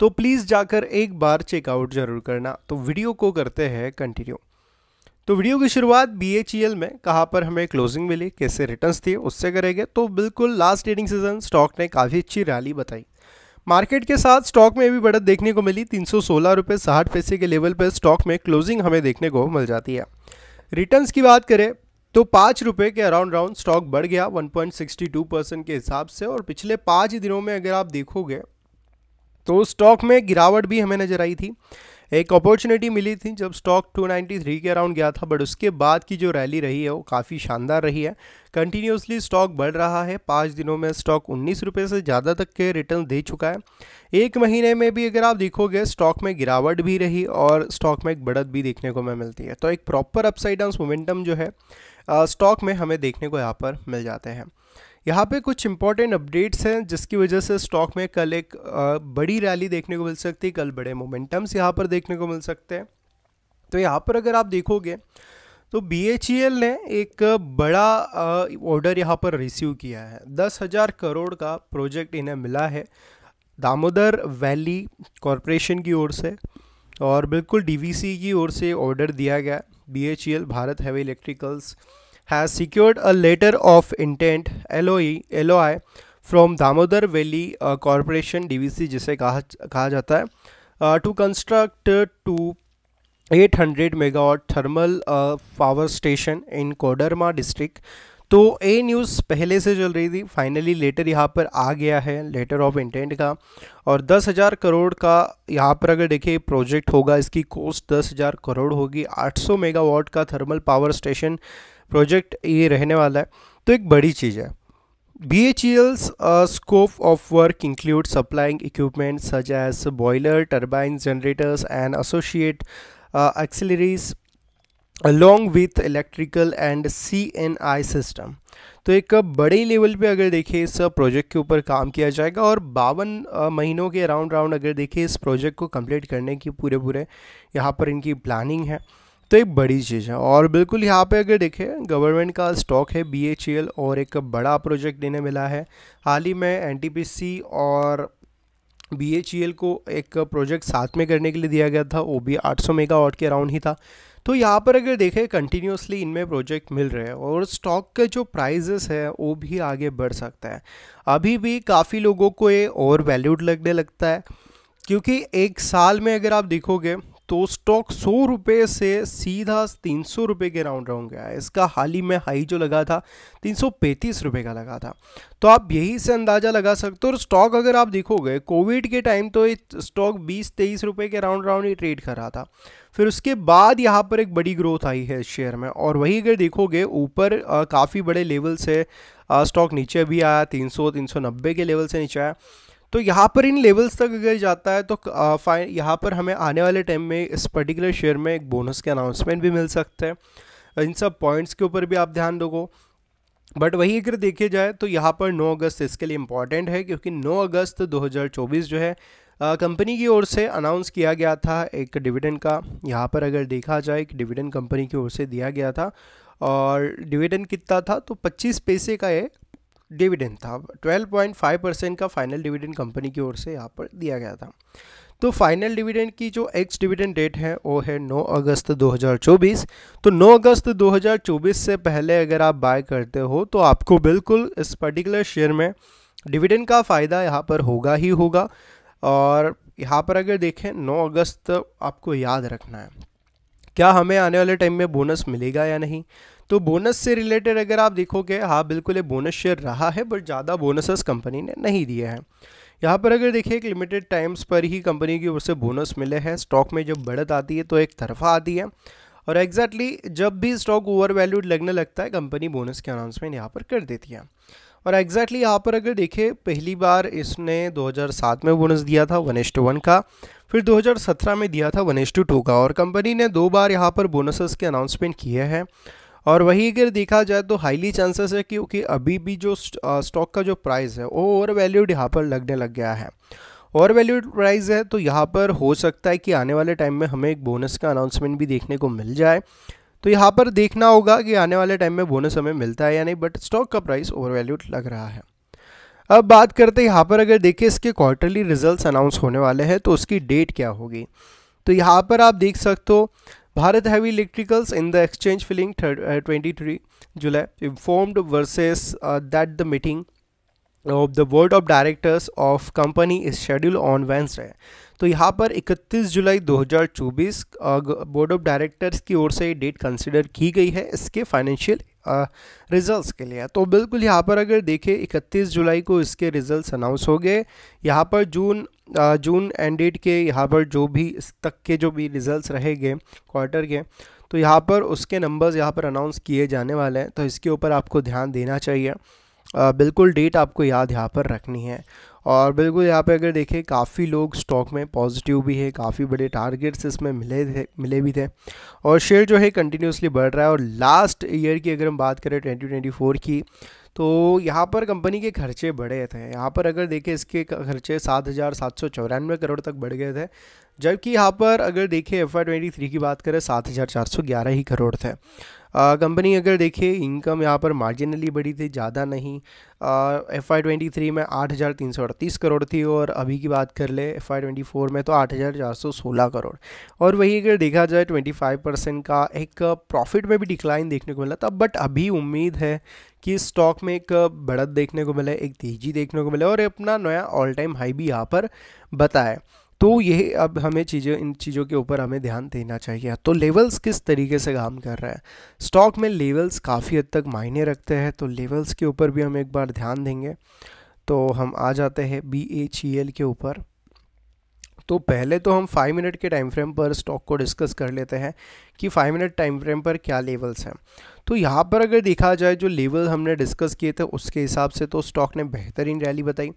तो प्लीज़ जाकर एक बार चेकआउट ज़रूर करना तो वीडियो को करते हैं कंटिन्यू तो वीडियो की शुरुआत बी e में कहाँ पर हमें क्लोजिंग मिली कैसे रिटर्न्स थे उससे करेंगे तो बिल्कुल लास्ट ट्रेडिंग सीजन स्टॉक ने काफ़ी अच्छी रैली बताई मार्केट के साथ स्टॉक में भी बढ़त देखने को मिली तीन सौ साठ पैसे के लेवल पर स्टॉक में क्लोजिंग हमें देखने को मिल जाती है रिटर्न्स की बात करें तो पाँच रुपये के अराउंड राउंड स्टॉक बढ़ गया 1.62 परसेंट के हिसाब से और पिछले पाँच दिनों में अगर आप देखोगे तो स्टॉक में गिरावट भी हमें नज़र आई थी एक अपॉर्चुनिटी मिली थी जब स्टॉक 293 के अराउंड गया था बट उसके बाद की जो रैली रही है वो काफ़ी शानदार रही है कंटिन्यूसली स्टॉक बढ़ रहा है पाँच दिनों में स्टॉक उन्नीस रुपये से ज़्यादा तक के रिटर्न दे चुका है एक महीने में भी अगर आप देखोगे स्टॉक में गिरावट भी रही और स्टॉक में एक बढ़त भी देखने को हमें मिलती है तो एक प्रॉपर अपसाइड डाउन मोमेंटम जो है स्टॉक में हमें देखने को यहाँ पर मिल जाते हैं यहाँ पे कुछ इंपॉर्टेंट अपडेट्स हैं जिसकी वजह से स्टॉक में कल एक बड़ी रैली देखने को मिल सकती है कल बड़े मोमेंटम्स यहाँ पर देखने को मिल सकते हैं तो यहाँ पर अगर आप देखोगे तो बी e ने एक बड़ा ऑर्डर यहाँ पर रिसीव किया है दस हज़ार करोड़ का प्रोजेक्ट इन्हें मिला है दामोदर वैली कॉरपोरेशन की ओर से और बिल्कुल डी की ओर से ऑर्डर दिया गया B e Bharat Heavy Electricals has secured a letter of intent LOE, LOI from Damodar Valley uh, Corporation DVC जिसे कहा कहा जाता है to construct two 800 megawatt thermal power station in Koderma district तो ए न्यूज़ पहले से चल रही थी फाइनली लेटर यहाँ पर आ गया है लेटर ऑफ इंटेंट का और दस हज़ार करोड़ का यहाँ पर अगर देखिए प्रोजेक्ट होगा इसकी कॉस्ट दस हज़ार करोड़ होगी 800 मेगावाट का थर्मल पावर स्टेशन प्रोजेक्ट ये रहने वाला है तो एक बड़ी चीज़ है B H E L's scope of work include supplying equipment such as boiler turbine generators and associate auxiliaries along with electrical and C N I system तो एक बड़े लेवल पर अगर देखिए इस प्रोजेक्ट के ऊपर काम किया जाएगा और बावन uh, महीनों के अराउंड राउंड अगर देखिए इस प्रोजेक्ट को कम्प्लीट करने की पूरे पूरे यहाँ पर इनकी प्लानिंग है तो एक बड़ी चीज़ है और बिल्कुल यहाँ पे अगर देखें गवर्नमेंट का स्टॉक है बी और एक बड़ा प्रोजेक्ट देने मिला है हाल ही में एन और बी को एक प्रोजेक्ट साथ में करने के लिए दिया गया था वो भी 800 मेगावाट के अराउंड ही था तो यहाँ पर अगर देखें कंटिन्यूसली इनमें प्रोजेक्ट मिल रहे हैं और स्टॉक के जो प्राइजेस है वो भी आगे बढ़ सकता है अभी भी काफ़ी लोगों को ये ओवर वैल्यूड लगने लगता है क्योंकि एक साल में अगर आप देखोगे तो स्टॉक सौ रुपये से सीधा तीन सौ रुपये के राउंड राउंड गया है इसका हाल ही में हाई जो लगा था तीन सौ पैंतीस रुपये का लगा था तो आप यही से अंदाज़ा लगा सकते हो और स्टॉक अगर आप देखोगे कोविड के टाइम तो स्टॉक बीस तेईस रुपये के राउंड राउंड ही ट्रेड कर रहा था फिर उसके बाद यहाँ पर एक बड़ी ग्रोथ आई है शेयर में और वही अगर देखोगे ऊपर काफ़ी बड़े लेवल से स्टॉक नीचे भी आया तीन सौ तीन सौ नब्बे के लेवल से नीचे आया तो यहाँ पर इन लेवल्स तक अगर जाता है तो फाइन यहाँ पर हमें आने वाले टाइम में इस पर्टिकुलर शेयर में एक बोनस के अनाउंसमेंट भी मिल सकते हैं इन सब पॉइंट्स के ऊपर भी आप ध्यान दोगे बट वही अगर देखे जाए तो यहाँ पर 9 अगस्त इसके लिए इम्पॉर्टेंट है क्योंकि 9 अगस्त 2024 जो है कंपनी की ओर से अनाउंस किया गया था एक डिविडेंड का यहाँ पर अगर देखा जाए कि डिविडेंड कंपनी की ओर से दिया गया था और डिविडेंड कितना था तो 25 पैसे का है डिविडेंड था 12.5 परसेंट का फाइनल डिविडेंड कंपनी की ओर से यहाँ पर दिया गया था तो फाइनल डिविडेंड की जो एक्स डिविडेंड डेट है वो है 9 अगस्त 2024 तो 9 अगस्त 2024 से पहले अगर आप बाय करते हो तो आपको बिल्कुल इस पर्टिकुलर शेयर में डिविडेंड का फ़ायदा यहाँ पर होगा ही होगा और यहाँ पर अगर देखें नौ अगस्त आपको याद रखना है क्या हमें आने वाले टाइम में बोनस मिलेगा या नहीं तो बोनस से रिलेटेड अगर आप देखोगे हाँ बिल्कुल ये बोनस शेयर रहा है बट ज़्यादा बोनसेस कंपनी ने नहीं दिए हैं यहाँ पर अगर देखिए एक लिमिटेड टाइम्स पर ही कंपनी की ओर से बोनस मिले हैं स्टॉक में जब बढ़त आती है तो एक तरफा आती है और एग्जैक्टली exactly जब भी स्टॉक ओवर वैल्यूड लगने लगता है कंपनी बोनस के अनाउंसमेंट यहाँ पर कर देती है और एग्जैक्टली exactly यहाँ पर अगर देखें पहली बार इसने 2007 में बोनस दिया था वन एस टू वन का फिर 2017 में दिया था वन एस टू टू का और कंपनी ने दो बार यहाँ पर बोनसेस के अनाउंसमेंट किए हैं और वहीं अगर देखा जाए तो हाईली चांसेस है क्योंकि अभी भी जो स्टॉक का जो प्राइस है वो ओवर वैल्यूड यहाँ पर लगने लग गया है और वैल्यूड प्राइस है तो यहाँ पर हो सकता है कि आने वाले टाइम में हमें एक बोनस का अनाउंसमेंट भी देखने को मिल जाए तो यहाँ पर देखना होगा कि आने वाले टाइम में बोनस हमें मिलता है या नहीं बट स्टॉक का प्राइस ओवर वैल्यूड लग रहा है अब बात करते हैं यहाँ पर अगर देखें इसके क्वार्टरली रिजल्ट्स अनाउंस होने वाले हैं तो उसकी डेट क्या होगी तो यहाँ पर आप देख सकते हो Bharat Heavy Electricals in the exchange filing twenty three July informed versus that the meeting of the board of directors of company is schedule on Wednesday तो यहाँ पर 31 जुलाई 2024 बोर्ड ऑफ डायरेक्टर्स की ओर से डेट कंसिडर की गई है इसके फाइनेंशियल रिज़ल्ट्स के लिए तो बिल्कुल यहाँ पर अगर देखें इकतीस जुलाई को इसके रिज़ल्ट अनाउंस हो गए यहाँ पर जून आ, जून एंड डेट के यहाँ पर जो भी इस तक के जो भी रिज़ल्ट रहेंगे क्वार्टर के तो यहाँ पर उसके नंबर्स यहाँ पर अनाउंस किए जाने वाले हैं तो इसके ऊपर आपको ध्यान देना चाहिए बिल्कुल डेट आपको याद यहाँ पर रखनी है और बिल्कुल यहाँ पे अगर देखें काफ़ी लोग स्टॉक में पॉजिटिव भी है काफ़ी बड़े टारगेट्स इसमें मिले थे मिले भी थे और शेयर जो है कंटिन्यूसली बढ़ रहा है और लास्ट ईयर की अगर हम बात करें 2024 की तो यहाँ पर कंपनी के खर्चे बढ़े थे यहाँ पर अगर देखें इसके खर्चे सात हज़ार सात सौ चौरानवे करोड़ तक बढ़ गए थे जबकि यहाँ पर अगर देखें एफ आई ट्वेंटी थ्री की बात करें सात हज़ार चार सौ ग्यारह ही करोड़ थे कंपनी अगर देखिए इनकम यहाँ पर मार्जिनली बढ़ी थी ज़्यादा नहीं एफ आई ट्वेंटी थ्री में आठ हज़ार तीन सौ अड़तीस करोड़ थी और अभी की बात कर ले एफ आई ट्वेंटी फोर में तो आठ हज़ार चार सौ सोलह करोड़ और वही अगर देखा जाए ट्वेंटी फाइव परसेंट का एक प्रॉफिट में भी डिक्लाइन देखने को मिला था बट अभी उम्मीद है कि स्टॉक में एक बढ़त देखने को मिले एक तेज़ी देखने को मिले और अपना नया ऑल टाइम हाई भी यहाँ पर बताए तो ये अब हमें चीज़ें इन चीज़ों के ऊपर हमें ध्यान देना चाहिए तो लेवल्स किस तरीके से काम कर रहा है स्टॉक में लेवल्स काफ़ी हद तक मायने रखते हैं तो लेवल्स के ऊपर भी हम एक बार ध्यान देंगे तो हम आ जाते हैं बी ए ची एल के ऊपर तो पहले तो हम फाइव मिनट के टाइम फ्रेम पर स्टॉक को डिस्कस कर लेते हैं कि फाइव मिनट टाइम फ्रेम पर क्या लेवल्स हैं तो यहाँ पर अगर देखा जाए जो लेवल हमने डिस्कस किए थे उसके हिसाब से तो स्टॉक ने बेहतरीन रैली बताई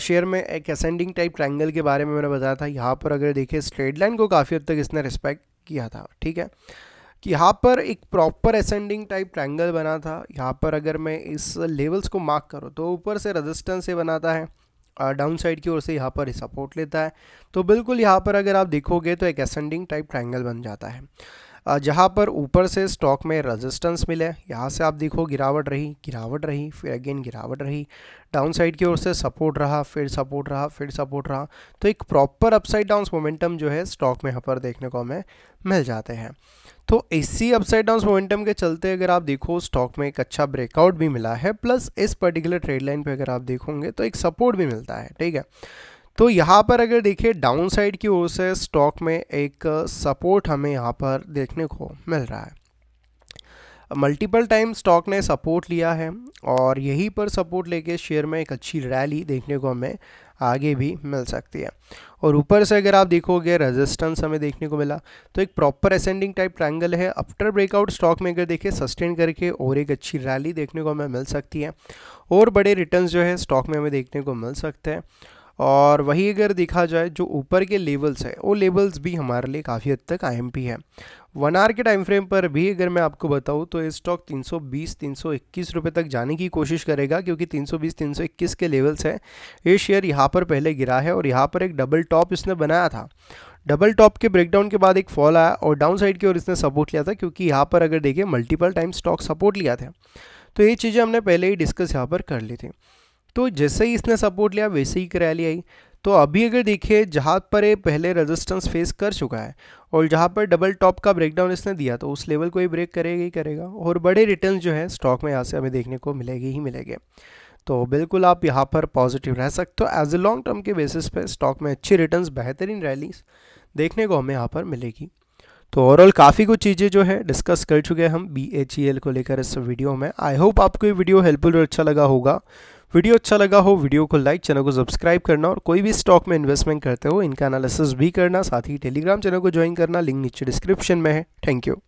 शेयर में एक असेंडिंग टाइप ट्रायंगल के बारे में मैंने बताया था यहाँ पर अगर देखें स्ट्रेट लाइन को काफ़ी हद तक इसने रिस्पेक्ट किया था ठीक है कि यहाँ पर एक प्रॉपर असेंडिंग टाइप ट्रायंगल बना था यहाँ पर अगर मैं इस लेवल्स को मार्क करूँ तो ऊपर से रजिस्टेंस से बनाता है डाउन साइड की ओर से यहाँ पर सपोर्ट लेता है तो बिल्कुल यहाँ पर अगर आप देखोगे तो एक असेंडिंग टाइप ट्रायंगल बन जाता है जहाँ पर ऊपर से स्टॉक में रेजिस्टेंस मिले यहाँ से आप देखो गिरावट रही गिरावट रही फिर अगेन गिरावट रही डाउन साइड की ओर से सपोर्ट रहा फिर सपोर्ट रहा फिर सपोर्ट रहा तो एक प्रॉपर अपसाइड डाउन मोमेंटम जो है स्टॉक में यहाँ पर देखने को हमें मिल जाते हैं तो इसी अपसाइड डाउन मोमेंटम के चलते अगर आप देखो स्टॉक में एक अच्छा ब्रेकआउट भी मिला है प्लस इस पर्टिकुलर ट्रेड लाइन पर अगर आप देखोगे तो एक सपोर्ट भी मिलता है ठीक है तो यहाँ पर अगर देखिए डाउन साइड की ओर से स्टॉक में एक सपोर्ट हमें यहाँ पर देखने को मिल रहा है मल्टीपल टाइम स्टॉक ने सपोर्ट लिया है और यहीं पर सपोर्ट लेके शेयर में एक अच्छी रैली देखने को हमें आगे भी मिल सकती है और ऊपर से अगर आप देखोगे रेजिस्टेंस हमें देखने को मिला तो एक प्रॉपर असेंडिंग टाइप ट्रायंगल है आफ्टर ब्रेकआउट स्टॉक में अगर देखें सस्टेन करके और एक अच्छी रैली देखने को हमें मिल सकती है और बड़े रिटर्न जो है स्टॉक में हमें देखने को मिल सकते हैं और वही अगर देखा जाए जो ऊपर के लेवल्स हैं वो लेवल्स भी हमारे लिए काफ़ी हद तक आई है वन आर के टाइम फ्रेम पर भी अगर मैं आपको बताऊँ तो ये स्टॉक 320 321 रुपए तक जाने की कोशिश करेगा क्योंकि 320 321 के लेवल्स है ये शेयर यहाँ पर पहले गिरा है और यहाँ पर एक डबल टॉप इसने बनाया था डबल टॉप के ब्रेकडाउन के बाद एक फॉल आया और डाउन साइड की ओर इसने सपोर्ट लिया था क्योंकि यहाँ पर अगर देखिए मल्टीपल टाइम स्टॉक सपोर्ट लिया था तो ये चीज़ें हमने पहले ही डिस्कस यहाँ पर कर ली थी तो जैसे ही इसने सपोर्ट लिया वैसे ही रैली आई तो अभी अगर देखिए जहाँ पर ये पहले रेजिस्टेंस फेस कर चुका है और जहाँ पर डबल टॉप का ब्रेकडाउन इसने दिया तो उस लेवल को ही ब्रेक करेगा ही करेगा और बड़े रिटर्न जो है स्टॉक में यहाँ से हमें देखने को मिलेगी ही मिलेंगे तो बिल्कुल आप यहाँ पर पॉजिटिव रह सकते हो एज ए लॉन्ग टर्म के बेसिस पर स्टॉक में अच्छी रिटर्न बेहतरीन रैली देखने को हमें यहाँ पर मिलेगी तो ओवरऑल काफ़ी कुछ चीज़ें जो है डिस्कस कर चुके हैं हम बी e को लेकर इस वीडियो में आई होप आपको ये वीडियो हेल्पफुल और अच्छा लगा होगा वीडियो अच्छा लगा हो वीडियो को लाइक चैनल को सब्सक्राइब करना और कोई भी स्टॉक में इन्वेस्टमेंट करते हो इनका एनालिसिस भी करना साथ ही टेलीग्राम चैनल को ज्वाइन करना लिंक नीचे डिस्क्रिप्शन में है थैंक यू